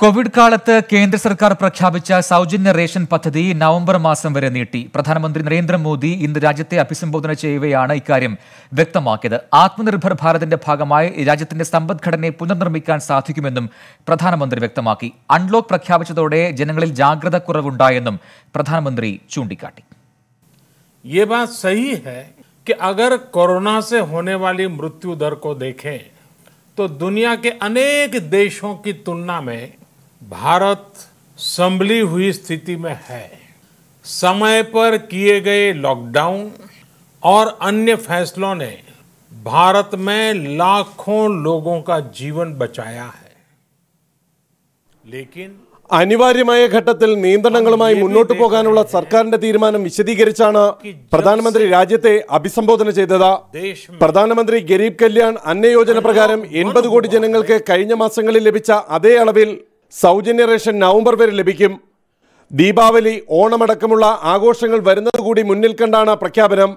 Covid കാലത്ത് കേന്ദ്ര സർക്കാർ പ്രഖ്യാപിച്ച സൗജന്യ റേഷൻ പദ്ധതി നവംബർ മാസം വരെ നീട്ടി പ്രധാനമന്ത്രി നരേന്ദ്രമോദി ഇന്ന് രാജ്യത്തെ അഭിസംബോധന ചെയ്യവെയാണ് ഇക്കാര്യം വ്യക്തമാക്കിയത് ആത്മനിർഭർ ഭാരതിന്റെ ഭാഗമായി രാജ്യത്തിന്റെ സമ്പദ്ഘടനയെ പുനർനിർമ്മിക്കാൻ സാധിക്കുമെന്നും പ്രധാനമന്ത്രി വ്യക്തമാക്കി അൺലോക്ക് പ്രഖ്യാപിച്ചതോടെ ജനങ്ങളിൽ ജാഗ്രത കുറവുണ്ടായെന്നും പ്രധാനമന്ത്രി ചൂണ്ടിക്കാട്ടി ये बात सही है कि अगर कोरोना से होने वाली मृत्यु दर को देखें तो दुनिया के अनेक देशों की तुलना में भारत संभली हुई स्थिति में है समय पर किए गए लॉकडाउन और अन्य फैसलों ने भारत में लाखों लोगों का जीवन बचाया है लेकिन അനിവാര്യമായ ഘട്ടത്തിൽ നിയന്ത്രണങ്ങളുമായി മുന്നോട്ട് പോകാനുള്ള സർക്കാരിന്റെ തീരുമാനം വിശദീകരിച്ചാണ് പ്രധാനമന്ത്രി രാജ്യത്തെ അഭിസംബോധന ചെയ്തത് പ്രധാനമന്ത്രി ഗരീബ് കല്യാൺ അന്നയോജന പ്രകാരം എൺപത് കോടി ജനങ്ങൾക്ക് കഴിഞ്ഞ മാസങ്ങളിൽ ലഭിച്ച അതേ അളവിൽ സൗജന്യ റേഷൻ നവംബർ വരെ ലഭിക്കും ദീപാവലി ഓണമടക്കമുള്ള ആഘോഷങ്ങൾ വരുന്നതുകൂടി മുന്നിൽ കണ്ടാണ് പ്രഖ്യാപനം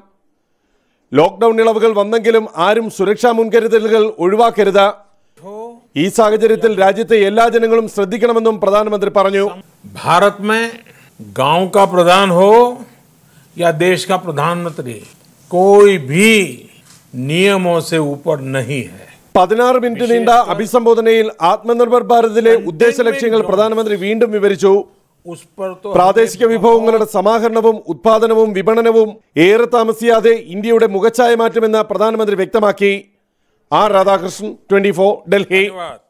ലോക്ക്ഡൗൺ ഇളവുകൾ വന്നെങ്കിലും ആരും സുരക്ഷാ മുൻകരുതലുകൾ ഒഴിവാക്കരുത് ഈ സാഹചര്യത്തിൽ രാജ്യത്തെ എല്ലാ ജനങ്ങളും ശ്രദ്ധിക്കണമെന്നും പ്രധാനമന്ത്രി പറഞ്ഞു ഭാരത് മേ ഗാവ് കാ പ്രധാൻ ഹോ യാ ദേശ് കാ പ്രധാനമന്ത്രി കോയി ഭീ നിയമോ സെ ഊപ്പർ നഹി ഹൈ പതിനാറ് മിനിറ്റ് നീണ്ട അഭിസംബോധനയിൽ ആത്മനിർഭർ ഭാരതിലെ ഉദ്ദേശ ലക്ഷ്യങ്ങൾ പ്രധാനമന്ത്രി വീണ്ടും വിവരിച്ചു പ്രാദേശിക വിഭവങ്ങളുടെ സമാഹരണവും ഉത്പാദനവും വിപണനവും ഏറെ താമസിയാതെ ഇന്ത്യയുടെ മുഖച്ഛായ മാറ്റുമെന്ന് പ്രധാനമന്ത്രി വ്യക്തമാക്കി ആർ രാധാകൃഷ്ണൻ ട്വന്റി ഡൽഹി